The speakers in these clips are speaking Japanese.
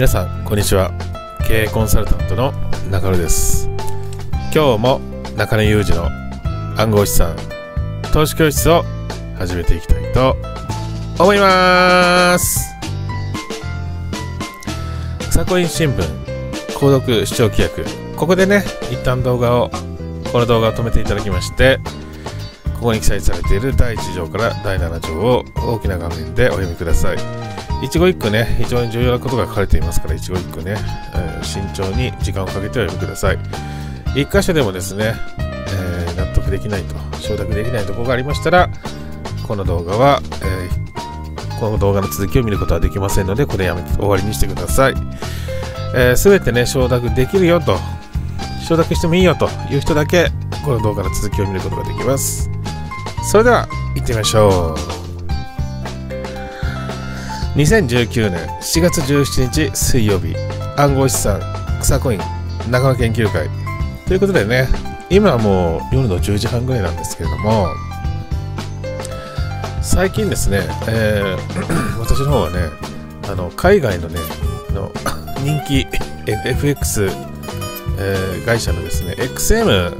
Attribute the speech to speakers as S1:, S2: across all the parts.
S1: 皆さんこんにちは経営コンサルタントの中野です今日も中野裕二の暗号資産投資教室を始めていきたいと思います朝コイン新聞購読視聴規約ここでね一旦動画をこの動画を止めていただきましてここに記載されている第1条から第7条を大きな画面でお読みください一語一句ね、非常に重要なことが書かれていますから、一語一句ね、えー、慎重に時間をかけてお読みください。一箇所でもですね、えー、納得できないと、承諾できないところがありましたら、この動画は、えー、この動画の続きを見ることはできませんので、これやめて終わりにしてください。えー、全てね、承諾できるよと、承諾してもいいよという人だけ、この動画の続きを見ることができます。それでは、行ってみましょう。2019年7月17日水曜日暗号資産草コイン仲間研究会ということでね今はもう夜の10時半ぐらいなんですけれども最近ですね、えー、私の方はねあの海外のねの 人気 FX、えー、会社のですね XM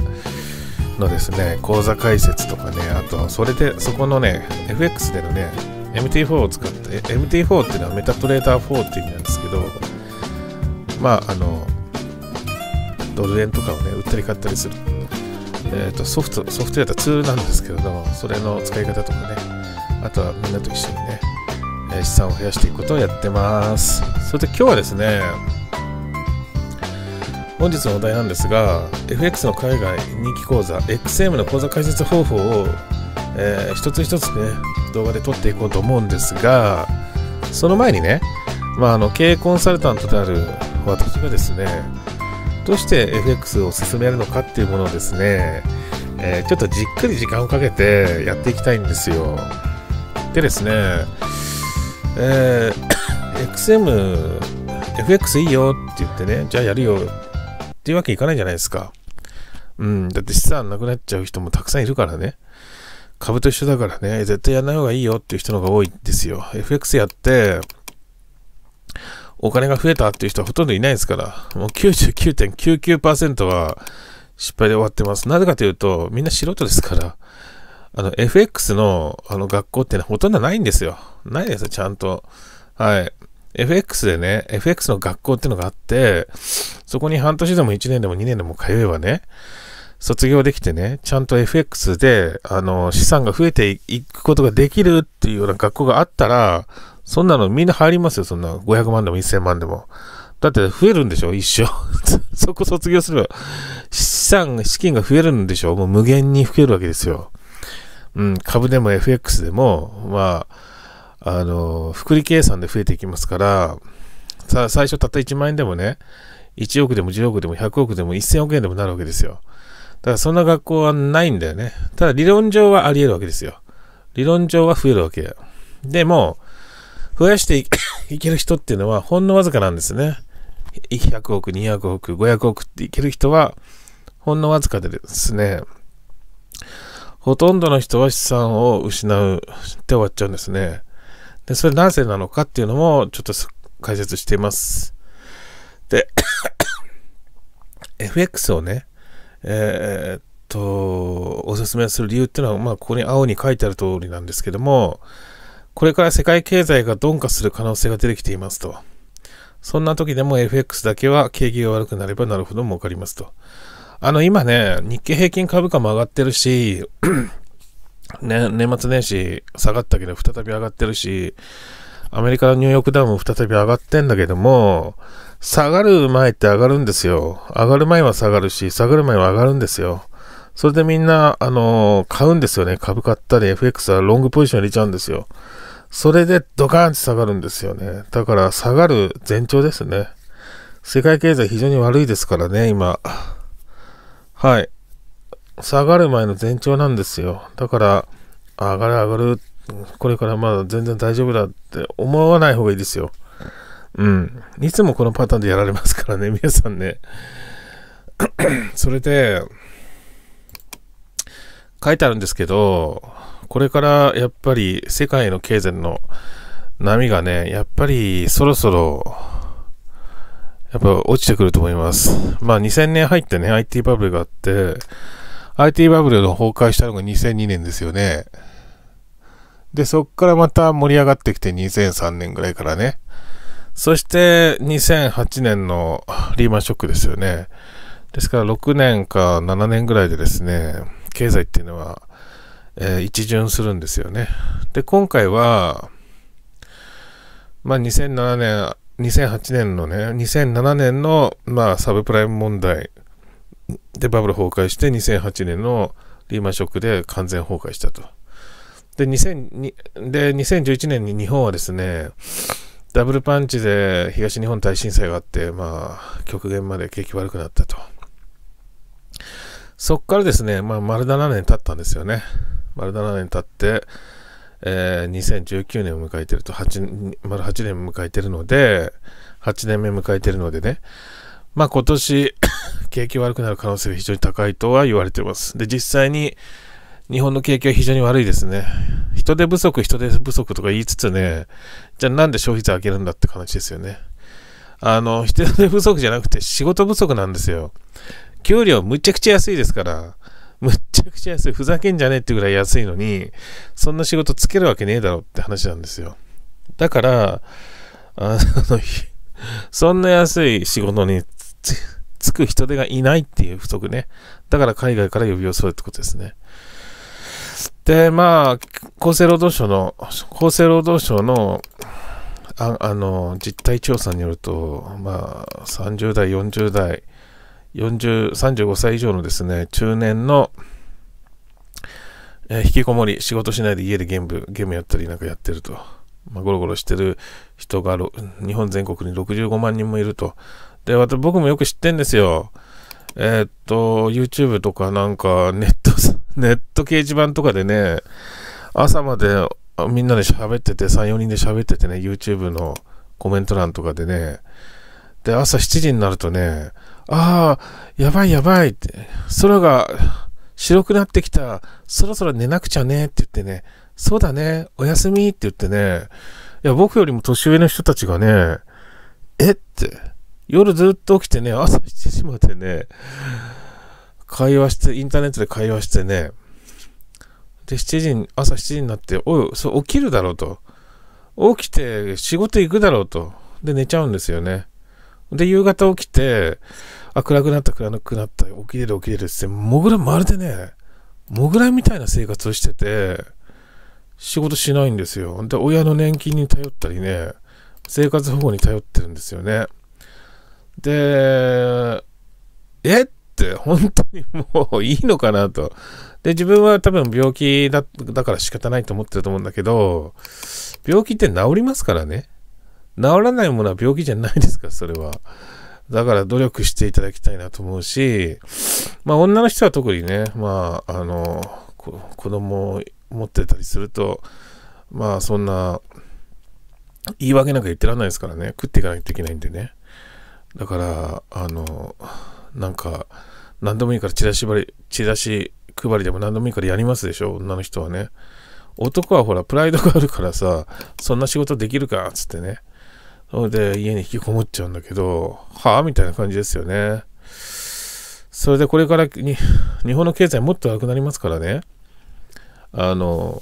S1: のですね口座開設とかねあとそれでそこのね FX でのね MT4 を使って、MT4 っていうのはメタトレーター4っていう意味なんですけど、まあ、あの、ドル円とかをね、売ったり買ったりする、えっ、ー、と、ソフト、ソフトウェアとツールなんですけれども、それの使い方とかね、あとはみんなと一緒にね、資産を増やしていくことをやってます。それで今日はですね、本日のお題なんですが、FX の海外人気講座、XM の講座解説方法をえー、一つ一つね、動画で撮っていこうと思うんですが、その前にね、まあ、あの、経営コンサルタントである私がですね、どうして FX を進めるのかっていうものをですね、えー、ちょっとじっくり時間をかけてやっていきたいんですよ。でですね、えー、XM、FX いいよって言ってね、じゃあやるよっていうわけいかないじゃないですか。うん、だって資産なくなっちゃう人もたくさんいるからね。株と一緒だからね、絶対やらない方がいいよっていう人のが多いんですよ。FX やって、お金が増えたっていう人はほとんどいないですから、もう99.99%は失敗で終わってます。なぜかというと、みんな素人ですから、あの、FX の、あの、学校ってのはほとんどないんですよ。ないですよ、ちゃんと。はい。FX でね、FX の学校ってのがあって、そこに半年でも1年でも2年でも通えばね、卒業できてね、ちゃんと FX で、あの、資産が増えていくことができるっていうような学校があったら、そんなのみんな入りますよ、そんな500万でも1000万でも。だって増えるんでしょ一生。そこ卒業すれば、資産、資金が増えるんでしょもう無限に増えるわけですよ。うん、株でも FX でも、まあ、あの、福利計算で増えていきますから、さ、最初たった1万円でもね、1億でも10億でも100億でも1000億円でもなるわけですよ。からそんな学校はないんだよね。ただ理論上はあり得るわけですよ。理論上は増えるわけ。でも、増やしていける人っていうのはほんのわずかなんですね。100億、200億、500億っていける人はほんのわずかでですね、ほとんどの人は資産を失うって終わっちゃうんですね。で、それなぜなのかっていうのもちょっと解説しています。で、FX をね、えー、っと、お説めする理由っていうのは、まあ、ここに青に書いてある通りなんですけども、これから世界経済が鈍化する可能性が出てきていますと。そんな時でも FX だけは景気が悪くなればなるほど儲かりますと。あの、今ね、日経平均株価も上がってるし、ね、年末年始下がったけど再び上がってるし、アメリカのニューヨークダウンも再び上がってんだけども、下がる前って上がるんですよ。上がる前は下がるし、下がる前は上がるんですよ。それでみんな、あのー、買うんですよね。株買ったり、FX はロングポジション入れちゃうんですよ。それでドカーンって下がるんですよね。だから下がる前兆ですね。世界経済非常に悪いですからね、今。はい。下がる前の前兆なんですよ。だから、上がる上がる、これからまだ全然大丈夫だって思わない方がいいですよ。うん。いつもこのパターンでやられますからね、皆さんね。それで、書いてあるんですけど、これからやっぱり世界の経済の波がね、やっぱりそろそろ、やっぱ落ちてくると思います。まあ2000年入ってね、IT バブルがあって、IT バブルの崩壊したのが2002年ですよね。で、そっからまた盛り上がってきて2003年ぐらいからね。そして2008年のリーマンショックですよね。ですから6年か7年ぐらいでですね、経済っていうのは、えー、一巡するんですよね。で、今回は、まあ2007年、2008年のね、2007年の、まあ、サブプライム問題でバブル崩壊して、2008年のリーマンショックで完全崩壊したと。で、2002で2011年に日本はですね、ダブルパンチで東日本大震災があって、まあ、極限まで景気悪くなったと。そっからですね、まあ、丸7年経ったんですよね。丸7年経って、えー、2019年を迎えてると、8丸8年迎えてるので、8年目迎えてるのでね、まあ今年 景気悪くなる可能性が非常に高いとは言われてます。で、実際に日本の景気は非常に悪いですね。人手不足、人手不足とか言いつつね、じゃあなんで消費税上げるんだって話ですよね。あの、人手不足じゃなくて仕事不足なんですよ。給料むちゃくちゃ安いですから、むっちゃくちゃ安い。ふざけんじゃねえってぐらい安いのに、そんな仕事つけるわけねえだろって話なんですよ。だから、あの、そんな安い仕事につく人手がいないっていう不足ね。だから海外から呼び寄せるってことですね。で、まあ、厚生労働省の、厚生労働省の、ああの、実態調査によると、まあ、30代、40代、40 35歳以上のですね、中年の、えー、引きこもり、仕事しないで家でゲーム、ゲームやったりなんかやってると。まあ、ゴロゴロしてる人が、日本全国に65万人もいると。で、私、僕もよく知ってんですよ。えー、っと、YouTube とかなんか、ネットネット掲示板とかでね、朝までみんなで喋ってて、3、4人で喋っててね、YouTube のコメント欄とかでね、で、朝7時になるとね、ああ、やばいやばいって、空が白くなってきた、そろそろ寝なくちゃねって言ってね、そうだね、おやすみって言ってね、いや、僕よりも年上の人たちがね、えって、夜ずっと起きてね、朝7時までね、会話して、インターネットで会話してね、で、7時に、朝7時になって、おそう、起きるだろうと。起きて、仕事行くだろうと。で、寝ちゃうんですよね。で、夕方起きて、あ、暗くなった、暗くなった、起きれる、起きれるって、モグラ、まるでね、モグラみたいな生活をしてて、仕事しないんですよ。で、親の年金に頼ったりね、生活保護に頼ってるんですよね。で、えっ、本当にもういいのかなと。で、自分は多分病気だだから仕方ないと思ってると思うんだけど、病気って治りますからね。治らないものは病気じゃないですかそれは。だから努力していただきたいなと思うし、まあ女の人は特にね、まああの、子供を持ってたりすると、まあそんな、言い訳なんか言ってらんないですからね、食っていかないといけないんでね。だから、あの、なんか、何でもいいからチラシ配り、チラシ配りでも何でもいいからやりますでしょ、女の人はね。男はほら、プライドがあるからさ、そんな仕事できるか、つってね。それで家に引きこもっちゃうんだけど、はあみたいな感じですよね。それでこれからに、日本の経済もっと悪くなりますからね。あの、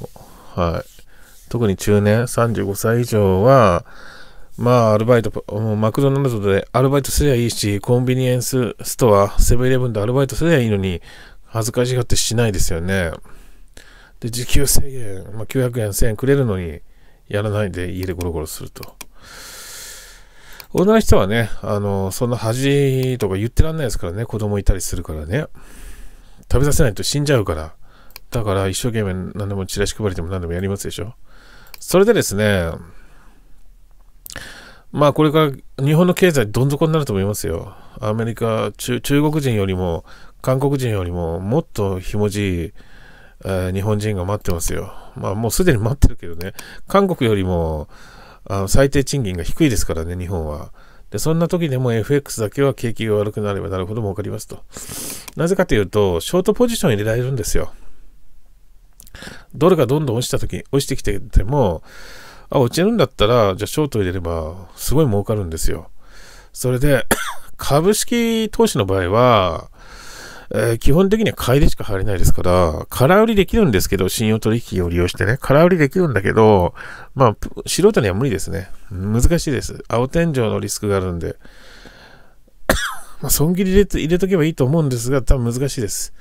S1: はい。特に中年、35歳以上は、まあ、アルバイト、マクドナルドでアルバイトすりゃいいし、コンビニエンスストア、セブンイレブンでアルバイトすりゃいいのに、恥ずかしがってしないですよね。で、時給1000円、まあ、900円、1000円くれるのに、やらないで家でゴロゴロすると。女の人はね、あの、そんな恥とか言ってらんないですからね、子供いたりするからね。食べさせないと死んじゃうから。だから一生懸命何でもチラシ配りでも何でもやりますでしょ。それでですね、まあこれから日本の経済どん底になると思いますよ。アメリカ、中国人よりも、韓国人よりも、もっとひもじい、えー、日本人が待ってますよ。まあもうすでに待ってるけどね、韓国よりもあの最低賃金が低いですからね、日本は。で、そんな時でも FX だけは景気が悪くなればなるほど儲かりますと。なぜかというと、ショートポジション入れられるんですよ。ドルがどんどん落ちた時、落ちてきてても、あ、落ちるんだったら、じゃあショート入れれば、すごい儲かるんですよ。それで、株式投資の場合は、えー、基本的には買いでしか入れないですから、空売りできるんですけど、信用取引を利用してね、空売りできるんだけど、まあ、素人には無理ですね。難しいです。青天井のリスクがあるんで。まあ、損切り入れとけばいいと思うんですが、多分難しいです。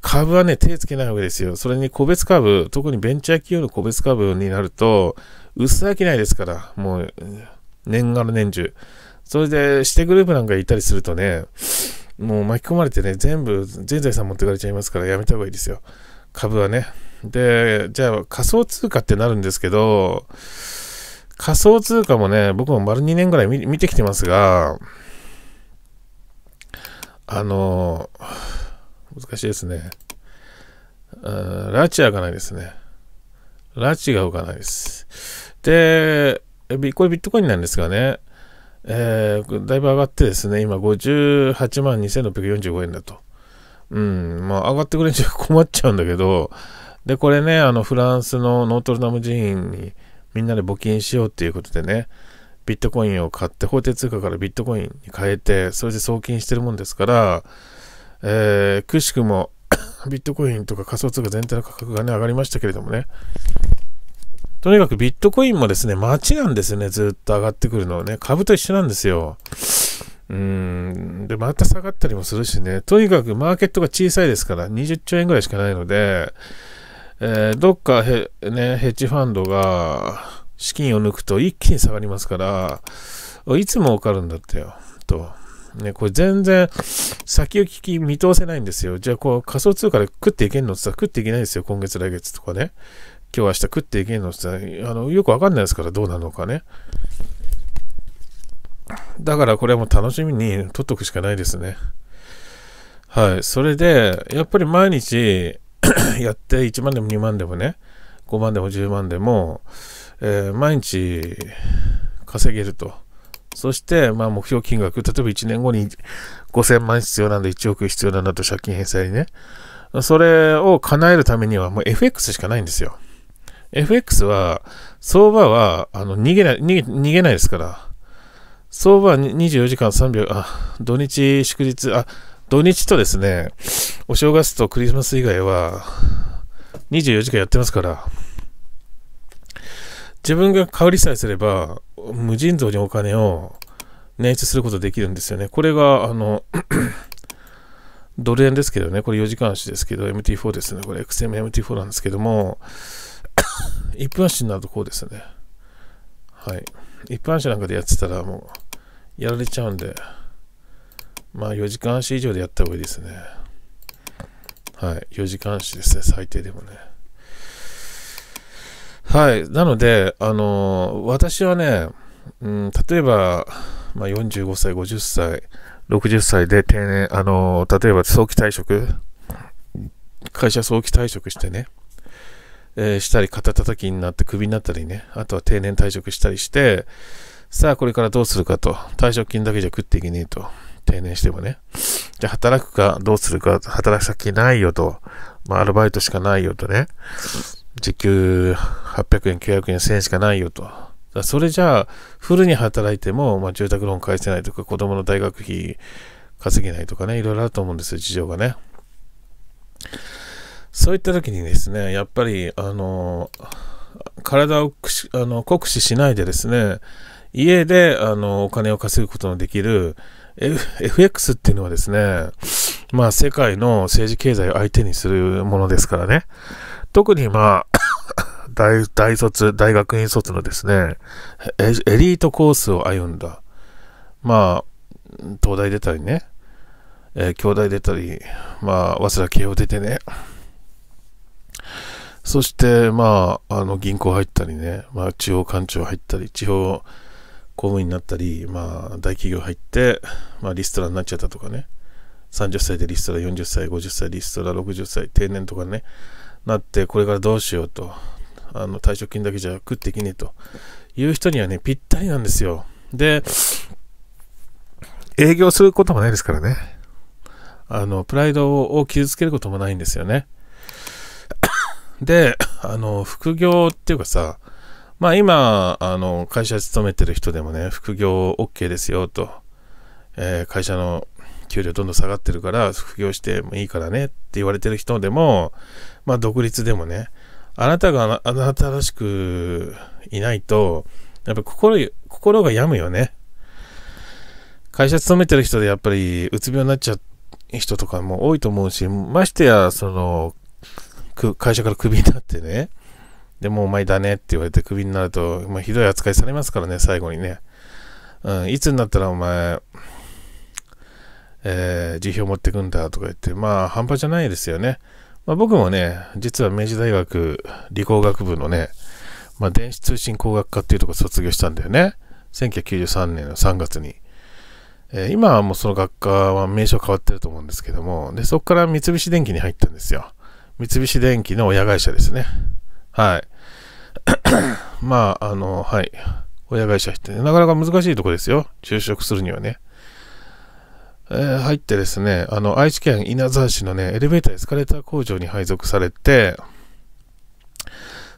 S1: 株はね、手つけないわけですよ。それに個別株、特にベンチャー企業の個別株になると、薄商いですから、もう、年がら年中。それで、指定グループなんかいたりするとね、もう巻き込まれてね、全部、全財産持ってかれちゃいますから、やめた方がいいですよ。株はね。で、じゃあ、仮想通貨ってなるんですけど、仮想通貨もね、僕も丸2年ぐらい見てきてますが、あの難しいですね。ラチ開かないですね。ラチが開かないです。で、これビットコインなんですがね、えー、だいぶ上がってですね、今58万2645円だと。うん、まあ上がってくれんじゃ困っちゃうんだけど、で、これね、あのフランスのノートルダム寺院にみんなで募金しようっていうことでね、ビットコインを買って、法定通貨からビットコインに変えて、それで送金してるもんですから、えー、くしくも ビットコインとか仮想通貨全体の価格がね、上がりましたけれどもね。とにかくビットコインもですね、街なんですよね、ずっと上がってくるのはね。株と一緒なんですよ。うん。で、また下がったりもするしね。とにかくマーケットが小さいですから、20兆円ぐらいしかないので、えー、どっかへ、ね、ヘッジファンドが資金を抜くと一気に下がりますから、いつも儲かるんだってよ、と。ね、これ全然先行き見通せないんですよ。じゃあこう仮想通貨で食っていけんのってさ、食っていけないですよ。今月来月とかね。今日明日食っていけんのってさ、あの、よくわかんないですからどうなのかね。だからこれはもう楽しみに取っとくしかないですね。はい。それで、やっぱり毎日 やって1万でも2万でもね、5万でも10万でも、えー、毎日稼げると。そして、まあ、目標金額、例えば1年後に5000万必要なんだ、1億必要なんだと借金返済にね。それを叶えるためには、もう FX しかないんですよ。FX は、相場は、あの、逃げない、逃げないですから。相場は24時間3秒、あ、土日、祝日、あ、土日とですね、お正月とクリスマス以外は、24時間やってますから。自分が買うりさえすれば、無尽蔵にお金を捻出することできるんですよね。これが、あのドル円ですけどね、これ4時間足ですけど、MT4 ですね、これ XMMT4 なんですけども、一般足になるとこうですね。はい。一般足なんかでやってたらもう、やられちゃうんで、まあ4時間足以上でやった方がいいですね。はい。4時間足ですね、最低でもね。はい。なので、あの、私はね、うん、例えば、まあ、45歳、50歳、60歳で定年、あの、例えば早期退職、会社早期退職してね、えー、したり、肩叩きになってクビになったりね、あとは定年退職したりして、さあ、これからどうするかと。退職金だけじゃ食っていけねえと。定年してもね。じゃあ、働くか、どうするか、働く先ないよと。まあ、アルバイトしかないよとね。時給800円、900円、1000円しかないよと。それじゃあ、フルに働いても、まあ、住宅ローン返せないとか、子供の大学費稼げないとかね、いろいろあると思うんですよ、事情がね。そういった時にですね、やっぱり、あの、体をあの酷使しないでですね、家であのお金を稼ぐことのできる、F、FX っていうのはですね、まあ世界の政治経済を相手にするものですからね。特にまあ 大、大卒、大学院卒のですね、エリートコースを歩んだ。まあ、東大出たりね、えー、京大出たり、まあ、早稲田慶応出てね、そして、まあ、あの、銀行入ったりね、まあ、地方官庁入ったり、地方公務員になったり、まあ、大企業入って、まあ、リストラになっちゃったとかね、30歳でリストラ、40歳、50歳リストラ、60歳定年とかね、なって、これからどうしようと、あの退職金だけじゃ食ってきねえという人にはね、ぴったりなんですよ。で、営業することもないですからね。あの、プライドを傷つけることもないんですよね。で、あの、副業っていうかさ、まあ今、あの、会社勤めてる人でもね、副業 OK ですよと、えー、会社の給料どんどん下がってるから副業してもいいからねって言われてる人でも、まあ独立でもね、あなたがあなたらしくいないと、やっぱ心、心が病むよね。会社勤めてる人でやっぱりうつ病になっちゃう人とかも多いと思うし、ましてや、その、会社からクビになってね、でもお前だねって言われてクビになると、まあ、ひどい扱いされますからね、最後にね。うん、いつになったらお前、えー、辞表持ってくんだとか言って、まあ、半端じゃないですよね。まあ、僕もね、実は明治大学理工学部のね、まあ、電子通信工学科っていうとこ卒業したんだよね。1993年の3月に。えー、今はもうその学科は名称変わってると思うんですけども、で、そこから三菱電機に入ったんですよ。三菱電機の親会社ですね。はい。まあ、あの、はい。親会社って、なかなか難しいとこですよ。就職するにはね。えー、入ってですね、あの、愛知県稲沢市のね、エレベーターエスカレーター工場に配属されて、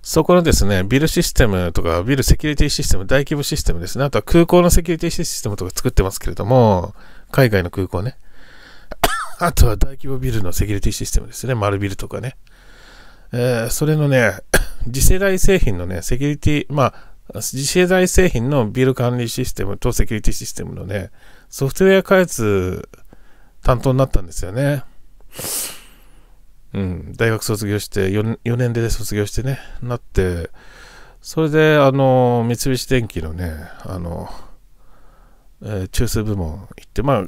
S1: そこのですね、ビルシステムとか、ビルセキュリティシステム、大規模システムですね。あとは空港のセキュリティシステムとか作ってますけれども、海外の空港ね。あとは大規模ビルのセキュリティシステムですね。丸ビルとかね。えー、それのね、次世代製品のね、セキュリティ、まあ、次世代製品のビル管理システムとセキュリティシステムのね、ソフトウェア開発担当になったんですよね。うん、大学卒業して 4, 4年で卒業してね、なって、それで、あの、三菱電機のね、あの、えー、中枢部門行って、まあ、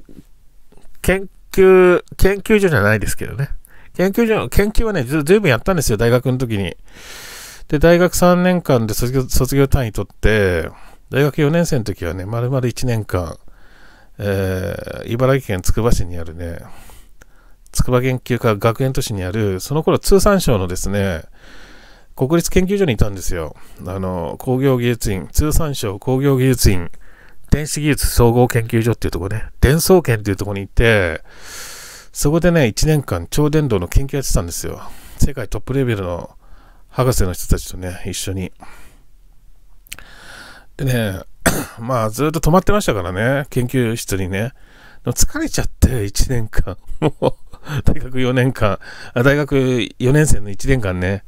S1: 研究、研究所じゃないですけどね。研究所、研究はね、ず、ずいぶんやったんですよ、大学の時に。で、大学3年間で卒業、卒業単位取って、大学4年生の時はね、まるまる1年間、えー、茨城県つくば市にあるね、つくば研究科学園都市にある、その頃通産省のですね、国立研究所にいたんですよ。あの、工業技術院、通産省工業技術院、電子技術総合研究所っていうとこね、電装研っていうとこに行って、そこでね、1年間超電導の研究やってたんですよ。世界トップレベルの博士の人たちとね、一緒に。でね、まあ、ずっと止まってましたからね、研究室にね。疲れちゃって、1年間。もう、大学4年間、大学4年生の1年間ね。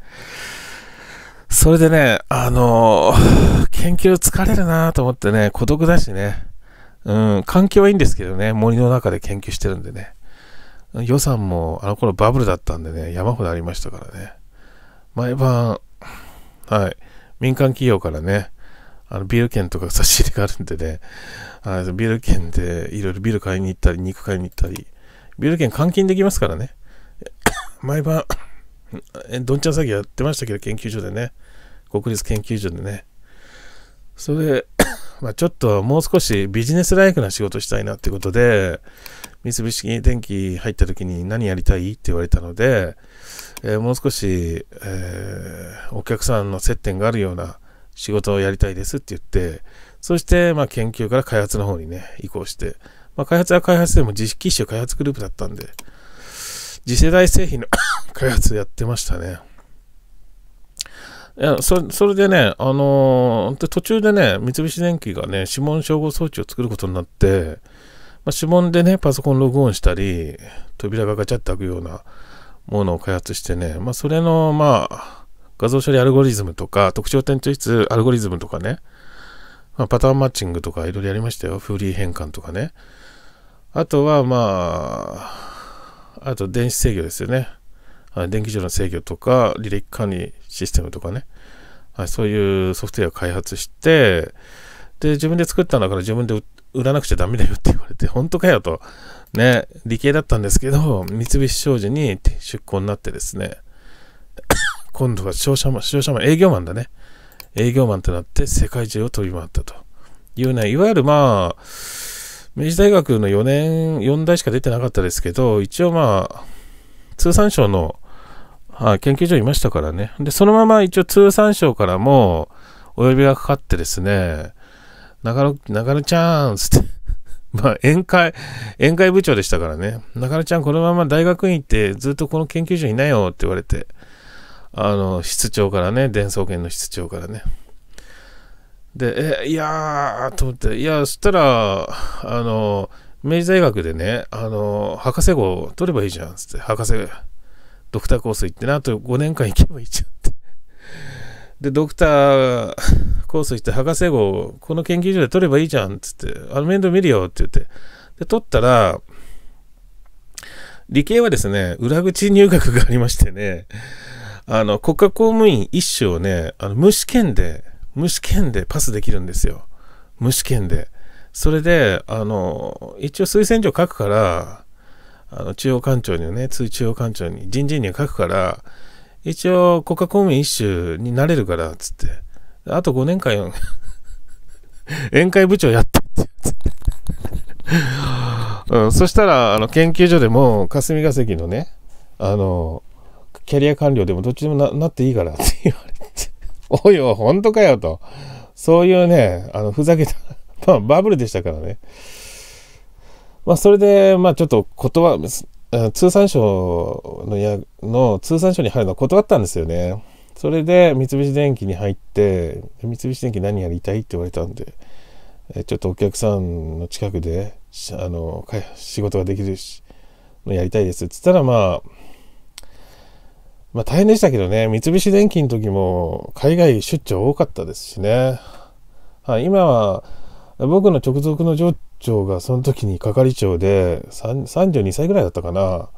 S1: それでね、あの 研究疲れるなと思ってね、孤独だしね。うん、環境はいいんですけどね、森の中で研究してるんでね。予算もあの頃バブルだったんでね、山ほどありましたからね。毎晩、はい、民間企業からね、あのビール券とか差し入れがあるんでね、あビール券でいろいろビール買いに行ったり、肉買いに行ったり、ビール券換金できますからね。毎晩、どんちゃん詐欺やってましたけど、研究所でね。国立研究所でね。それで、まあ、ちょっともう少しビジネスライクな仕事したいなってことで、三菱電機入った時に何やりたいって言われたので、えー、もう少し、えー、お客さんの接点があるような仕事をやりたいですって言って、そして、まあ、研究から開発の方にね、移行して、まあ、開発は開発でも実機種開発グループだったんで、次世代製品の 開発やってましたね。いやそれでね、あのー、途中でね、三菱電機がね、指紋照合装置を作ることになって、まあ、指紋でね、パソコンログオンしたり、扉がガチャって開くようなものを開発してね、まあ、それの、まあ、画像処理アルゴリズムとか、特徴点抽出アルゴリズムとかね、まあ、パターンマッチングとかいろいろやりましたよ。フーリー変換とかね。あとは、まあ、あと電子制御ですよね。電気上の制御とか、履歴管理システムとかね。はい、そういうソフトウェアを開発して、で、自分で作ったんだから自分で売らなくちゃダメだよって言われて、本当かよと。ね、理系だったんですけど、三菱商事に出向になってですね今度は商社マン、商社マン、営業マンだね。営業マンとなって世界中を飛び回ったというね、いわゆるまあ、明治大学の4年、4代しか出てなかったですけど、一応まあ、通産省の、はあ、研究所いましたからね。で、そのまま一応通産省からもお呼びがかかってですね、中野、中野ちゃんつって まあ、宴会、宴会部長でしたからね。中野ちゃん、このまま大学院行ってずっとこの研究所いないよって言われて、あの、室長からね、伝送研の室長からね。で、え、いやー、と思って、いや、そしたら、あの、明治大学でね、あの、博士号取ればいいじゃん、つって、博士、ドクターコース行ってな、あと5年間行けばいいじゃんって。で、ドクターコース行って、博士号この研究所で取ればいいじゃん、つって、あの、面倒見るよって言って。で、取ったら、理系はですね、裏口入学がありましてね、あの、国家公務員一種をね、あの、無試験で、無試験でパスできるんですよ。無試験で。それで、あの、一応推薦状書くから、あの、中央官庁にね、通中央官庁に、人事院に書くから、一応国家公務員一種になれるから、つって。あと5年間、宴会部長やって、うん、そしたら、あの、研究所でも、霞が関のね、あの、キャリア官僚でもどっちでもななっていいからって言われて おいおい、ほんとかよと。そういうね、あの、ふざけた、まあ、バブルでしたからね。まあ、それで、まあ、ちょっと断、通産省のや、の、通産省に入るのは断ったんですよね。それで、三菱電機に入って、三菱電機何やりたいって言われたんで、ちょっとお客さんの近くで、あの、仕事ができるし、やりたいですって言ったら、まあ、まあ大変でしたけどね、三菱電機の時も海外出張多かったですしね。はい、今は僕の直属の上長がその時に係長で32歳ぐらいだったかな。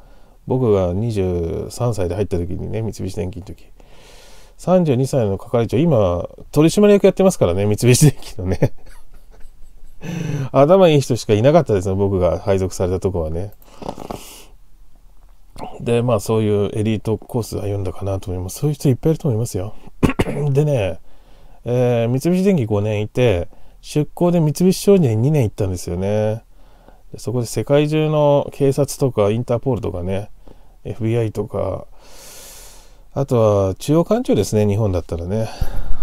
S1: 僕が23歳で入った時にね、三菱電機の時。32歳の係長、今、取締役やってますからね、三菱電機のね。頭いい人しかいなかったですね、僕が配属されたとこはね。で、まあそういうエリートコースがるんだかなと思います。そういう人いっぱいいると思いますよ。でね、えー、三菱電機5年いて、出向で三菱商事に2年行ったんですよね。そこで世界中の警察とかインターポールとかね、FBI とか、あとは中央官庁ですね、日本だったらね。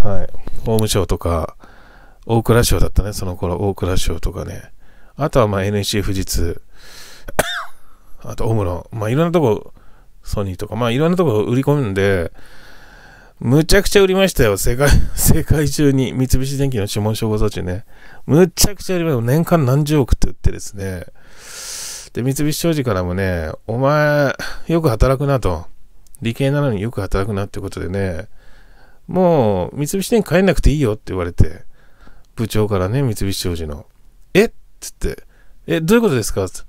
S1: はい。法務省とか、大蔵省だったね、その頃、大蔵省とかね。あとはまあ NEC 富士通。あとオムロ、まあ、いろんなとこ、ソニーとか、まあ、いろんなとこ売り込んで、むちゃくちゃ売りましたよ。世界、世界中に三菱電機の指紋照合装置ね。むちゃくちゃ売りました。年間何十億って売ってですね。で、三菱商事からもね、お前、よく働くなと。理系なのによく働くなってことでね、もう、三菱電機帰んなくていいよって言われて、部長からね、三菱商事の。えっつって、え、どういうことですかって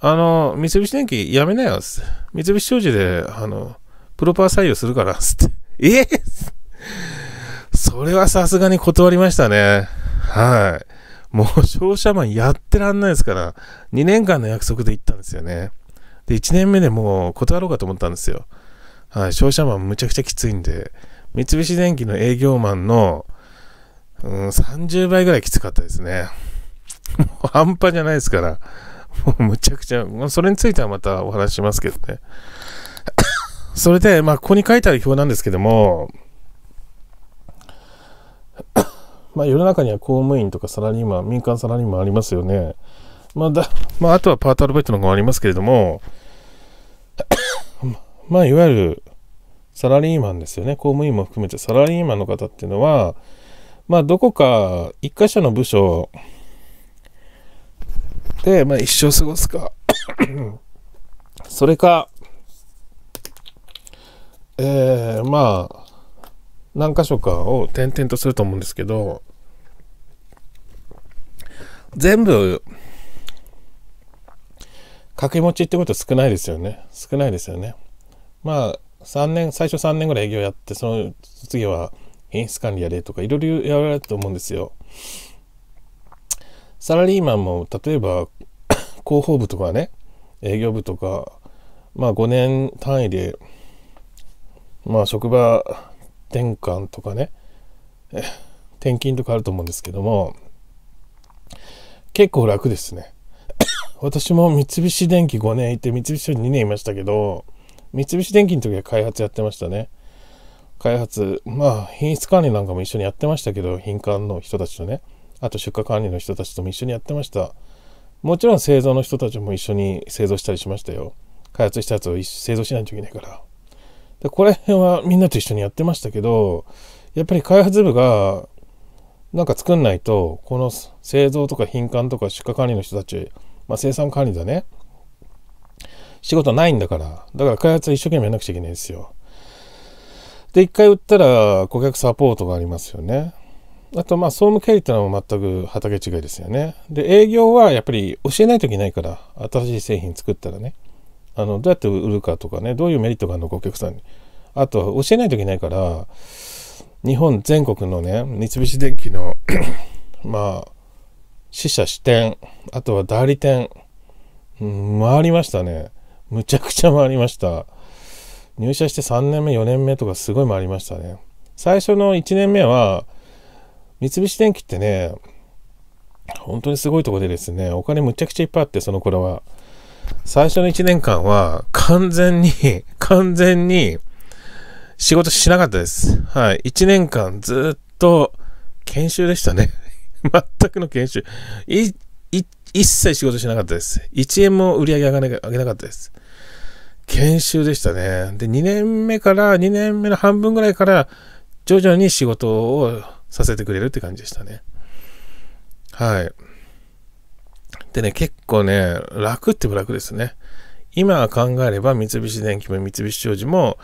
S1: あの、三菱電機やめなよ、つって。三菱商事で、あの、プロパー採用するから、つって。ええそれはさすがに断りましたね。はい。もう商社マンやってらんないですから、2年間の約束で行ったんですよね。で、1年目でもう断ろうかと思ったんですよ。はい。商社マンむちゃくちゃきついんで、三菱電機の営業マンの、うん、30倍ぐらいきつかったですね。もう半端じゃないですから。もうむちゃくちゃ、まそれについてはまたお話しますけどね。それで、まあ、ここに書いてある表なんですけども、まあ、世の中には公務員とかサラリーマン、民間サラリーマンありますよね。まあ、だ、まあ、あとはパートアルバイトの方もありますけれども、まあ、いわゆるサラリーマンですよね。公務員も含めてサラリーマンの方っていうのは、まあ、どこか1箇所の部署、で、まあ、一生過ごすか それか、えー、まあ、何箇所かを転々とすると思うんですけど、全部、掛け持ちってこと少ないですよね。少ないですよね。まあ、3年、最初3年ぐらい営業やって、その次は品質管理やれとか、いろいろやられると思うんですよ。サラリーマンも例えば 広報部とかね営業部とかまあ5年単位でまあ職場転換とかね 転勤とかあると思うんですけども結構楽ですね 私も三菱電機5年いて三菱商事2年いましたけど三菱電機の時は開発やってましたね開発まあ品質管理なんかも一緒にやってましたけど品管の人たちとねあと出荷管理の人たちとも一緒にやってました。もちろん製造の人たちも一緒に製造したりしましたよ。開発したやつを製造しないといけないから。で、これ辺はみんなと一緒にやってましたけど、やっぱり開発部がなんか作んないと、この製造とか品管とか出荷管理の人たち、まあ、生産管理だね。仕事ないんだから。だから開発は一生懸命やんなくちゃいけないですよ。で、一回売ったら顧客サポートがありますよね。あとまあ総務経理ってのは全く畑違いですよね。で営業はやっぱり教えないといけないから新しい製品作ったらねあのどうやって売るかとかねどういうメリットがあるのかお客さんにあとは教えないといけないから日本全国のね三菱電機の まあ支社支店あとは代理店、うん、回りましたねむちゃくちゃ回りました入社して3年目4年目とかすごい回りましたね最初の1年目は三菱電機ってね、本当にすごいとこでですね、お金むちゃくちゃいっぱいあって、その頃は。最初の1年間は、完全に 完全に、仕事しなかったです。はい。1年間ずっと、研修でしたね。全くの研修。い、い、一切仕事しなかったです。1円も売り上げ上げ上げなかったです。研修でしたね。で、2年目から、2年目の半分ぐらいから、徐々に仕事をさせてくれるって感じでしたね。はい。でね、結構ね、楽って楽ですね。今考えれば三菱電機も三菱商事も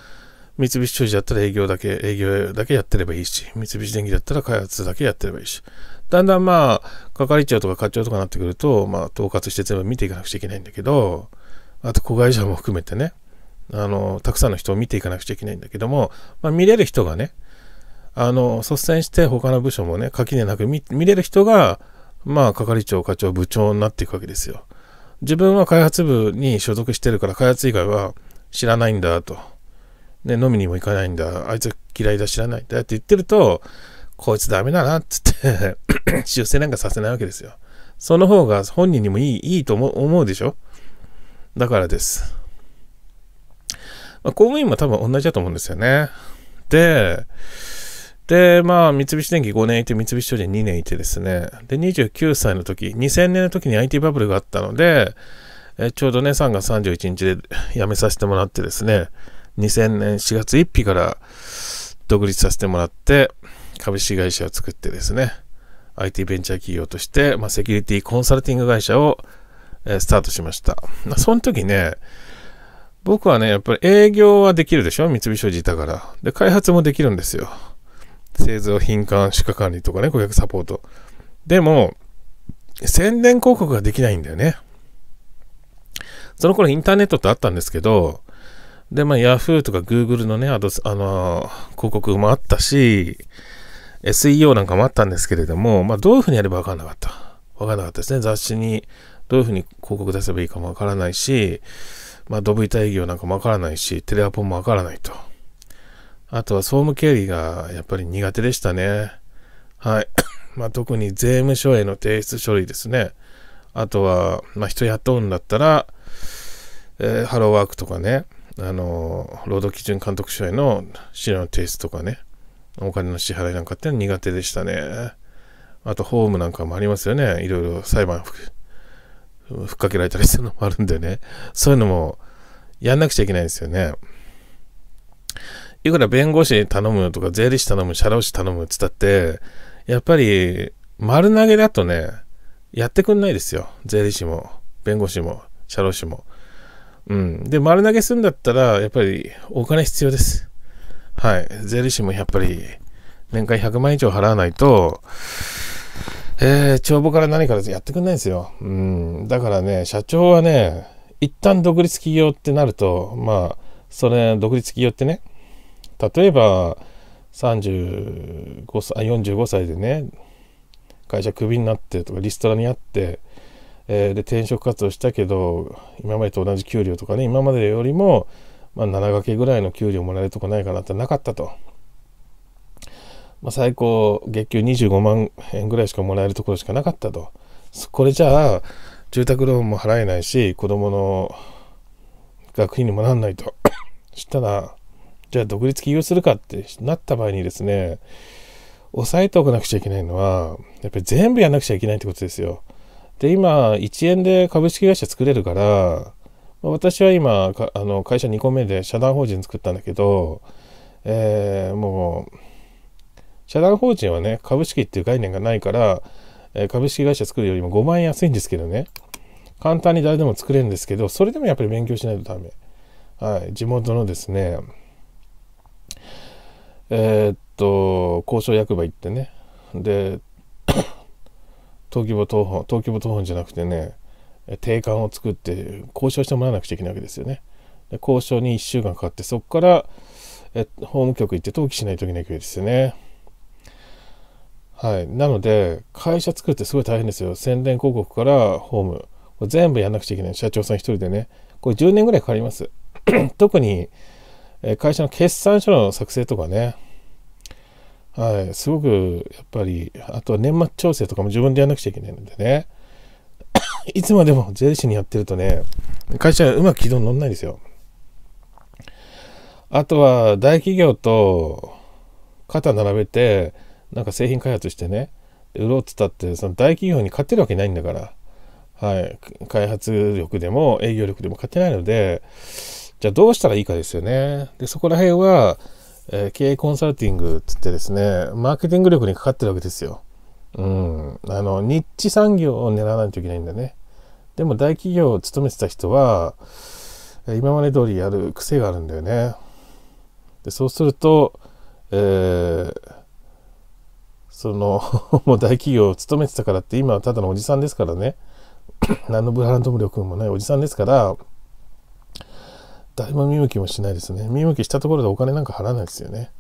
S1: 三菱商事だったら営業だけ、営業だけやってればいいし、三菱電機だったら開発だけやってればいいし、だんだんまあ、係長とか課長とかになってくると、まあ、統括して全部見ていかなくちゃいけないんだけど、あと子会社も含めてね、あの、たくさんの人を見ていかなくちゃいけないんだけども、まあ、見れる人がね、あの、率先して他の部署もね、垣根なく見れる人が、まあ、係長、課長、部長になっていくわけですよ。自分は開発部に所属してるから、開発以外は知らないんだと。ね、飲みにも行かないんだ。あいつ嫌いだ、知らないんだって言ってると、こいつダメだなっつって出世 なんかさせないわけですよ。その方が本人にもいい、いいと思うでしょだからです。まあ、公務員も多分同じだと思うんですよね。で、で、まあ、三菱電機5年いて、三菱商事2年いてですね。で、29歳の時、2000年の時に IT バブルがあったので、えちょうどね、3月31日で辞めさせてもらってですね、2000年4月1日から独立させてもらって、株式会社を作ってですね、IT ベンチャー企業として、まあ、セキュリティコンサルティング会社を、スタートしました。まあ、その時ね、僕はね、やっぱり営業はできるでしょ三菱商事いたから。で、開発もできるんですよ。製造品管出荷管理とかね、顧客サポート。でも、宣伝広告ができないんだよね。その頃インターネットってあったんですけど、で、まあ Yahoo とか Google のね、あと、あの広告もあったし、SEO なんかもあったんですけれども、まあどういうふうにやればわかんなかった。わかんなかったですね。雑誌にどういうふうに広告出せばいいかもわからないし、まあドブ板営業なんかもわからないし、テレアポもわからないと。あとは総務経理がやっぱり苦手でしたね。はい。まあ、特に税務署への提出書類ですね。あとは、まあ、人雇うんだったら、えー、ハローワークとかね、あの、労働基準監督署への資料の提出とかね、お金の支払いなんかってのは苦手でしたね。あと、ホームなんかもありますよね。いろいろ裁判 ふっかけられたりするのもあるんでね。そういうのもやんなくちゃいけないんですよね。いくら弁護士頼むとか税理士頼む、社労士頼むってったって、やっぱり丸投げだとね、やってくんないですよ。税理士も、弁護士も、社労士も。うん。で、丸投げするんだったら、やっぱりお金必要です。はい。税理士もやっぱり年間100万以上払わないと、えー、帳簿から何からやってくんないですよ。うん。だからね、社長はね、一旦独立起業ってなると、まあ、それ、独立起業ってね、例えば35歳45歳でね会社クビになってとかリストラにあって、えー、で転職活動したけど今までと同じ給料とかね今までよりも、まあ、7掛けぐらいの給料もらえるとこないかなってなかったと、まあ、最高月給25万円ぐらいしかもらえるところしかなかったとこれじゃあ住宅ローンも払えないし子供の学費にもなんないと したらじゃあ独立起業するかってなった場合にですね、押さえておかなくちゃいけないのは、やっぱり全部やんなくちゃいけないってことですよ。で、今、1円で株式会社作れるから、私は今、あの会社2個目で社団法人作ったんだけど、えー、もう、社団法人はね、株式っていう概念がないから、え株式会社作るよりも5万円安いんですけどね、簡単に誰でも作れるんですけど、それでもやっぱり勉強しないとダメ。はい、地元のですね、えー、っと交渉役場行ってねで登記簿登本登記簿登本じゃなくてね定款を作って交渉してもらわなくちゃいけないわけですよね。で交渉に1週間かかってそこからえ法務局行って登記しないといけないわけですよね。はい、なので会社作るってすごい大変ですよ宣伝広告から法務これ全部やんなくちゃいけない社長さん一人でねこれ10年ぐらいかかります 特に会社の決算書の作成とかねはい、すごくやっぱり、あとは年末調整とかも自分でやらなくちゃいけないのでね、いつまでも税理士にやってるとね、会社うまく軌道に乗んないですよ。あとは大企業と肩並べて、なんか製品開発してね、売ろうっつったって、その大企業に勝てるわけないんだから、はい、開発力でも営業力でも勝てないので、じゃあどうしたらいいかですよね。で、そこら辺は、えー、経営コンサルティングつってですね、マーケティング力にかかってるわけですよ。うん。あの、ニッチ産業を狙わないといけないんだね。でも大企業を勤めてた人は、今まで通りやる癖があるんだよね。でそうすると、えー、その もう大企業を勤めてたからって今はただのおじさんですからね 何のブランド力もないおじさんですから誰も見向きもしないですね。見向きしたところでお金なんか払わないですよね。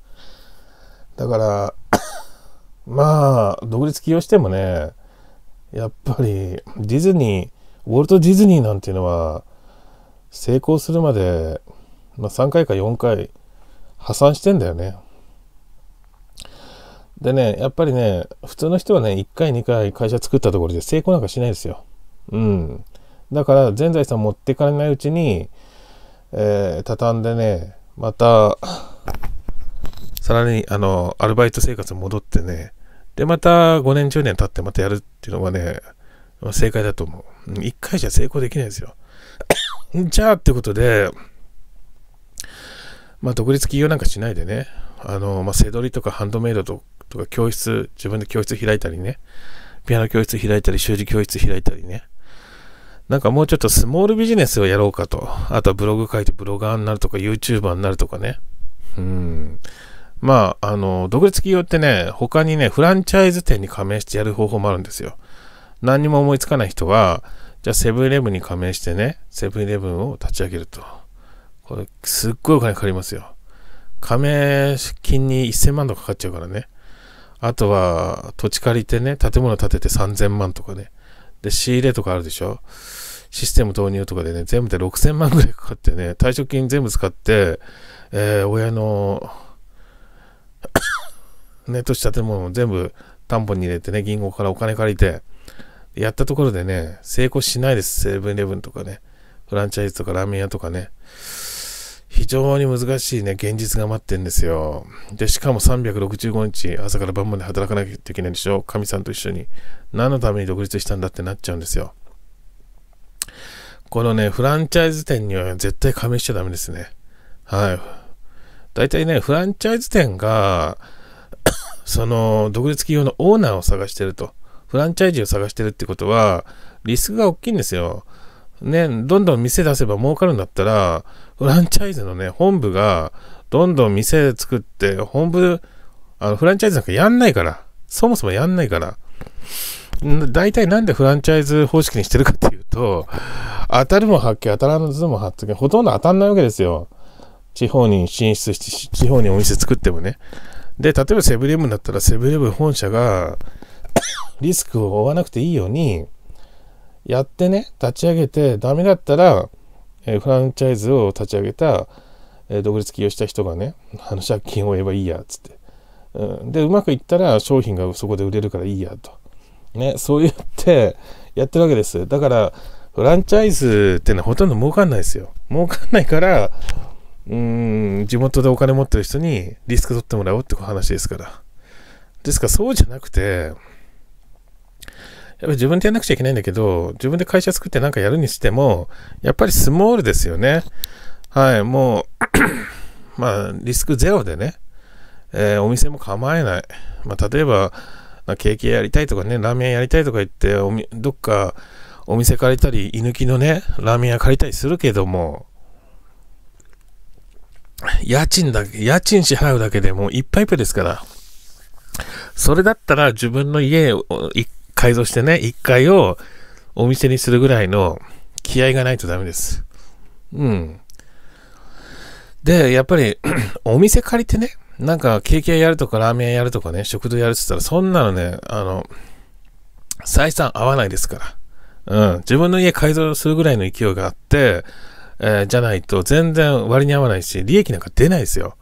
S1: だから、まあ、独立起業してもね、やっぱりディズニー、ウォルト・ディズニーなんていうのは、成功するまで、まあ、3回か4回破産してんだよね。でね、やっぱりね、普通の人はね、1回、2回会社作ったところで成功なんかしないですよ。うん。だから、全財産持っていかれないうちに、えー、畳んでね、また、さらに、あの、アルバイト生活に戻ってね、で、また5年、10年経ってまたやるっていうのがね、正解だと思う。1回じゃ成功できないですよ。じゃあってことで、まあ、独立起業なんかしないでね、あの、まあ、背りとかハンドメイドとか教室、自分で教室開いたりね、ピアノ教室開いたり、習字教室開いたりね、なんかもうちょっとスモールビジネスをやろうかと。あとはブログ書いてブロガーになるとか YouTuber になるとかね。うん。まあ、あの、独立企業ってね、他にね、フランチャイズ店に加盟してやる方法もあるんですよ。何にも思いつかない人は、じゃあセブンイレブンに加盟してね、セブンイレブンを立ち上げると。これ、すっごいお金かかりますよ。加盟金に1000万とかかかっちゃうからね。あとは、土地借りてね、建物建てて3000万とかね。で、仕入れとかあるでしょシステム導入とかでね、全部で6000万ぐらいかかってね、退職金全部使って、えー、親の ね、年建て物も全部担保に入れてね、銀行からお金借りて、やったところでね、成功しないです。セブンイレブンとかね、フランチャイズとかラーメン屋とかね。非常に難しいね、現実が待ってんですよ。で、しかも365日、朝から晩まで働かなきゃいけないでしょ。神さんと一緒に。何のために独立したんだってなっちゃうんですよ。このね、フランチャイズ店には絶対加盟しちゃダメですね。はい。大体ね、フランチャイズ店が、その、独立企業のオーナーを探してると。フランチャイジを探してるってことは、リスクが大きいんですよ。ね、どんどん店出せば儲かるんだったら、フランチャイズのね、本部がどんどん店作って、本部、あのフランチャイズなんかやんないから、そもそもやんないから、大体なんでフランチャイズ方式にしてるかっていうと、当たるも発見、当たらずも発見、ほとんど当たんないわけですよ。地方に進出して、地方にお店作ってもね。で、例えばセブンイレブンだったら、セブンイレブン本社がリスクを負わなくていいように、やってね、立ち上げて、ダメだったら、えフランチャイズを立ち上げた、え独立起業した人がね、あの借金を負えばいいや、つって。うん、で、うまくいったら商品がそこで売れるからいいや、と。ね、そう言ってやってるわけです。だから、フランチャイズってのはほとんど儲かんないですよ。儲かんないから、うん、地元でお金持ってる人にリスク取ってもらおうって話ですから。ですから、そうじゃなくて、やっぱり自分でやんなくちゃいけないんだけど、自分で会社作ってなんかやるにしても、やっぱりスモールですよね。はい、もう まあ、リスクゼロでね、えー、お店も構えない。まあ、例えば、ケーキやりたいとかね、ラーメン屋やりたいとか言って、おみどっかお店借りたり、居抜きのね、ラーメン屋借りたりするけども、家賃だけ、家賃支払うだけでもういっぱいいっぱいですから。それだったら自分の家を1改造してね、1階をお店にするぐらいの気合がないとダメです。うん。で、やっぱり お店借りてね、なんかケーキ屋やるとかラーメン屋やるとかね、食堂やるって言ったら、そんなのね、あの、採算合わないですから。うん。自分の家改造するぐらいの勢いがあって、えー、じゃないと全然割に合わないし、利益なんか出ないですよ。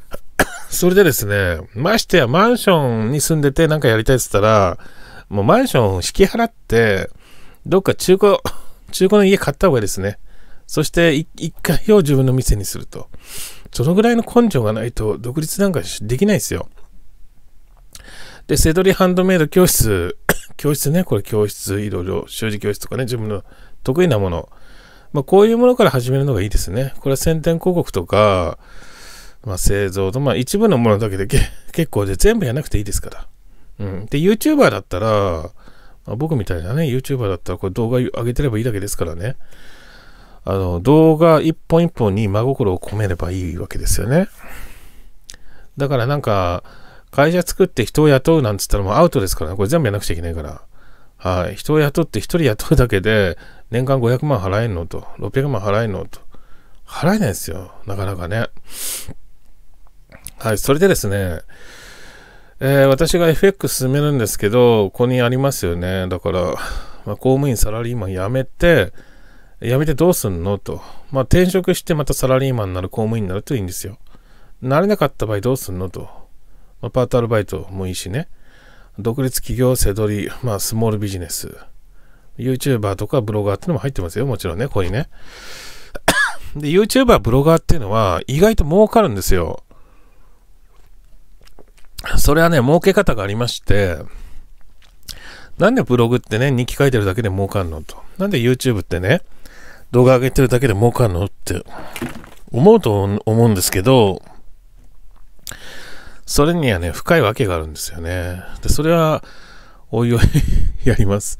S1: それでですね、ましてやマンションに住んでてなんかやりたいって言ったら、もうマンション引き払って、どっか中古、中古の家買った方がいいですね。そして、一回を自分の店にすると。そのぐらいの根性がないと、独立なんかできないですよ。で、セドリハンドメイド教室、教室ね、これ教室、いろいろ、習字教室とかね、自分の得意なもの。まあ、こういうものから始めるのがいいですね。これは宣伝広告とか、まあ、製造と、まあ、一部のものだけで 結構で全部やらなくていいですから。うん。で、YouTuber だったら、まあ、僕みたいなね、YouTuber だったら、これ動画上げてればいいだけですからね。あの、動画一本一本に真心を込めればいいわけですよね。だからなんか、会社作って人を雇うなんつったらもうアウトですからね。これ全部やらなくちゃいけないから。はい。人を雇って1人雇うだけで、年間500万払えんのと、600万払えんのと。払えないですよ。なかなかね。はい。それでですね、えー、私が FX 進めるんですけど、ここにありますよね。だから、まあ、公務員、サラリーマン辞めて、辞めてどうすんのと。まあ、転職してまたサラリーマンになる、公務員になるといいんですよ。なれなかった場合どうすんのと。まあ、パートアルバイトもいいしね。独立企業、せどり、まあ、スモールビジネス。YouTuber とかブロガーってのも入ってますよ。もちろんね、ここにね。で、YouTuber、ブロガーっていうのは意外と儲かるんですよ。それはね、儲け方がありまして、なんでブログってね、日記書いてるだけで儲かんのと。なんで YouTube ってね、動画上げてるだけで儲かんのって思うと思うんですけど、それにはね、深いわけがあるんですよね。で、それは、おいおいやります。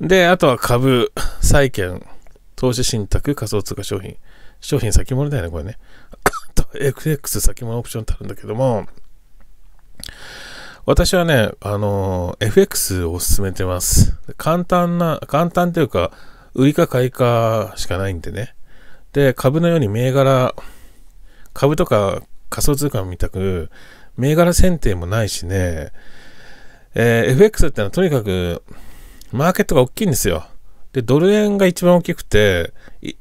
S1: で、あとは株、債券、投資信託、仮想通貨商品。商品先物だよね、これね。と、FX 先物オプションってあるんだけども、私はね、あのー、FX を進めてます。簡単な、簡単というか、売りか買いかしかないんでね。で、株のように銘柄、株とか仮想通貨みたく、銘柄選定もないしね、えー、FX ってのはとにかく、マーケットが大きいんですよ。で、ドル円が一番大きくて、1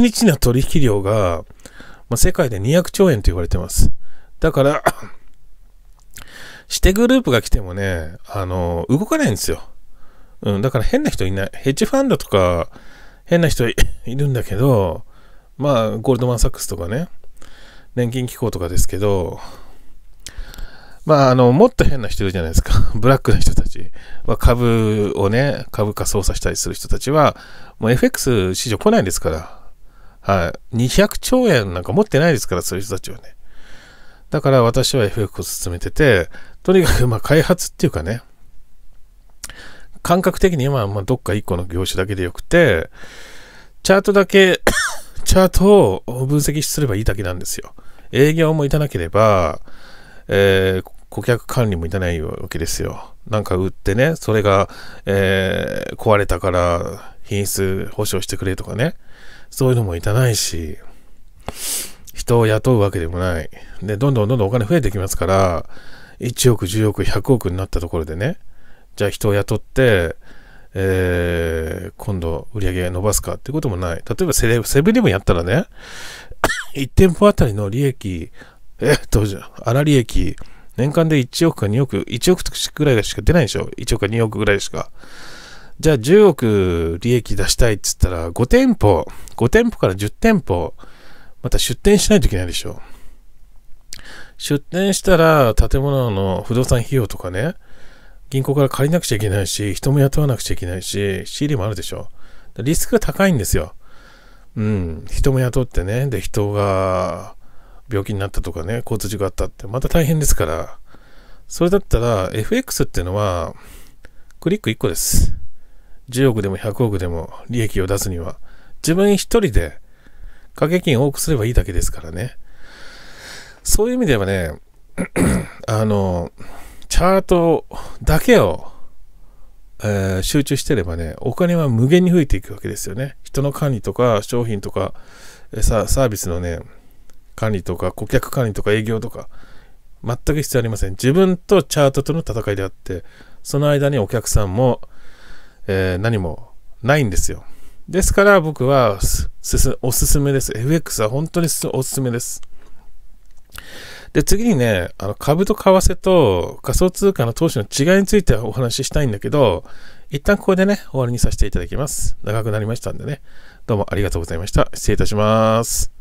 S1: 日の取引量が、まあ、世界で200兆円と言われてます。だからしてグループが来てもね、あの、動かないんですよ。うん、だから変な人いない。ヘッジファンドとか、変な人いるんだけど、まあ、ゴールドマン・サックスとかね、年金機構とかですけど、まあ、あの、もっと変な人いるじゃないですか。ブラックな人たちは株をね、株価操作したりする人たちは、もう FX 市場来ないですから。はい。200兆円なんか持ってないですから、そういう人たちはね。だから私は FX を進めてて、とにかく、まあ、開発っていうかね、感覚的に今はまあどっか1個の業種だけでよくて、チャートだけ チャートを分析すればいいだけなんですよ。営業もいたなければ、えー、顧客管理もいたないわけですよ。なんか売ってね、それが、えー、壊れたから品質保証してくれとかね、そういうのもいたないし、人を雇うわけでもない。で、どんどんどんどんお金増えてきますから、1億、10億、100億になったところでね、じゃあ人を雇って、えー、今度売り上げ伸ばすかってこともない。例えばセレセブンイレブンやったらね、1 店舗あたりの利益、えっと、粗利益、年間で1億か2億、1億くらいしか出ないでしょ ?1 億か2億ぐらいしか。じゃあ10億利益出したいっつったら、5店舗、5店舗から10店舗、また出店しないといけないでしょ出店したら建物の不動産費用とかね、銀行から借りなくちゃいけないし、人も雇わなくちゃいけないし、仕入れもあるでしょ。リスクが高いんですよ。うん、人も雇ってね、で、人が病気になったとかね、交通事故あったって、また大変ですから、それだったら FX っていうのは、クリック1個です。10億でも100億でも利益を出すには、自分1人で掛け金を多くすればいいだけですからね。そういう意味ではね、あの、チャートだけを、えー、集中してればね、お金は無限に増えていくわけですよね。人の管理とか商品とか、えー、サービスのね、管理とか顧客管理とか営業とか、全く必要ありません。自分とチャートとの戦いであって、その間にお客さんも、えー、何もないんですよ。ですから僕はおすすめです。FX は本当におすすめです。で、次にね、あの株と為替と仮想通貨の投資の違いについてお話ししたいんだけど、一旦ここでね、終わりにさせていただきます。長くなりましたんでね。どうもありがとうございました。失礼いたします。